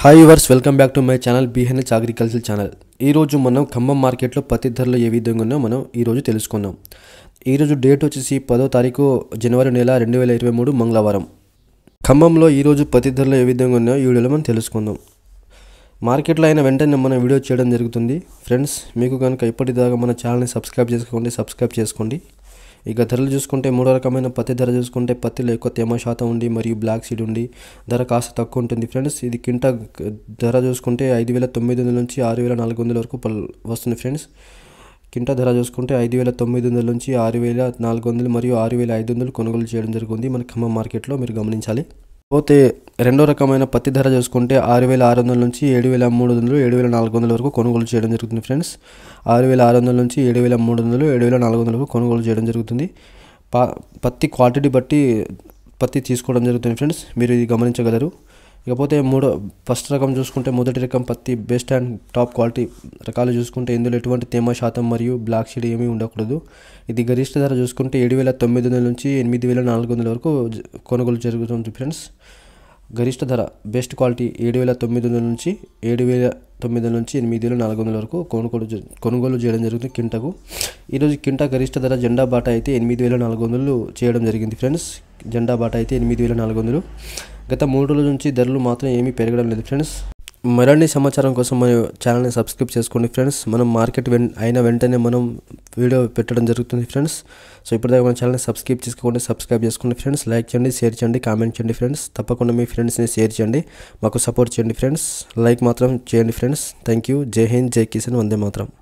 hi వర్స్ welcome back to my channel బీహెన్హెచ్ agriculture channel ఈరోజు మనం ఖమ్మం మార్కెట్లో పత్తి ధరలు ఏ విధంగా ఉన్నాయో మనం ఈరోజు తెలుసుకుందాం ఈరోజు డేట్ వచ్చేసి పదో తారీఖు జనవరి నెల రెండు వేల ఇరవై మూడు మంగళవారం ఖమ్మంలో ఈరోజు పత్తి ధరలు ఏ విధంగా ఉన్నాయో ఈ వీడియోలో మనం తెలుసుకుందాం మార్కెట్లో అయిన వెంటనే మనం వీడియో చేయడం జరుగుతుంది ఫ్రెండ్స్ మీకు కనుక ఇప్పటిదాకా మన ఛానల్ని సబ్స్క్రైబ్ చేసుకోండి సబ్స్క్రైబ్ చేసుకోండి ఇక ధరలు చూసుకుంటే మూడో రకమైన పత్తి ధర చూసుకుంటే పత్తిలో ఎక్కువ తేమ శాతం ఉండి మరియు బ్లాక్ సీడ్ ఉండి ధర కాస్త తక్కువ ఉంటుంది ఫ్రెండ్స్ ఇది కింట ధర చూసుకుంటే ఐదు వేల తొమ్మిది వందల నుంచి ఆరు వేల నాలుగు వందల వరకు వస్తుంది ఫ్రెండ్స్ కింట ధర చూసుకుంటే ఐదు వేల తొమ్మిది వందల నుంచి ఆరు వేల నాలుగు వందలు మరియు ఆరు వేల ఐదు వందలు కొనుగోలు చేయడం జరుగుతుంది మన ఖమ్మం మార్కెట్లో మీరు గమనించాలి పోతే రెండో రకమైన పత్తి ధర చూసుకుంటే ఆరు వేల ఆరు వందల నుంచి ఏడు వేల మూడు వందలు ఏడు వేల నాలుగు వందల వరకు కొనుగోలు చేయడం జరుగుతుంది ఫ్రెండ్స్ ఆరు వేల ఆరు వందల నుంచి ఏడు వేల మూడు వందలు ఏడు వేల నాలుగు వందల వరకు కొనుగోలు చేయడం జరుగుతుంది పత్తి క్వాలిటీ బట్టి పత్తి తీసుకోవడం జరుగుతుంది ఫ్రెండ్స్ మీరు ఇది గమనించగలరు ఇకపోతే మూడో ఫస్ట్ రకం చూసుకుంటే మొదటి రకం పత్తి బెస్ట్ అండ్ టాప్ క్వాలిటీ రకాలు చూసుకుంటే ఇందులో ఎటువంటి తేమ శాతం మరియు బ్లాక్ షీడ్ ఏమీ ఉండకూడదు ఇది గరిష్ట ధర చూసుకుంటే ఏడు వేల తొమ్మిది వందల నుంచి ఎనిమిది వేల నాలుగు వందల వరకు కొనుగోలు జరుగుతుంది ఫ్రెండ్స్ గరిష్ట ధర బెస్ట్ క్వాలిటీ ఏడు వేల తొమ్మిది వందల నుంచి ఏడు వేల తొమ్మిది వందల నుంచి ఎనిమిది వేల నాలుగు వందల వరకు కొనుగోలు కొనుగోలు చేయడం జరుగుతుంది కింటకు ఈరోజు కింటా గరిష్ట ధర జెండా బాట అయితే ఎనిమిది వేల నాలుగు వందలు చేయడం జరిగింది ఫ్రెండ్స్ జెండా బాట అయితే ఎనిమిది వేల నాలుగు వందలు గత మూడు రోజుల నుంచి ధరలు మాత్రం ఏమీ పెరగడం లేదు ఫ్రెండ్స్ మరిన్ని సమాచారం కోసం మన ఛానల్ని సబ్స్క్రైబ్ చేసుకోండి ఫ్రెండ్స్ మనం మార్కెట్ వెన్ అయిన వెంటనే మనం వీడియో పెట్టడం జరుగుతుంది ఫ్రెండ్స్ సో ఇప్పటిదాకా మన ఛానల్ని సబ్స్క్రైబ్ చేసుకోండి సబ్స్క్రైబ్ చేసుకోండి ఫ్రెండ్స్ లైక్ చేయండి షేర్ చేయండి కామెంట్ చేయండి ఫ్రెండ్స్ తప్పకుండా మీ ఫ్రెండ్స్ని షేర్ చేయండి మాకు సపోర్ట్ చేయండి ఫ్రెండ్స్ లైక్ మాత్రం చేయండి ఫ్రెండ్స్ థ్యాంక్ యూ జై హింద్ జై కిషన్ వందే మాత్రం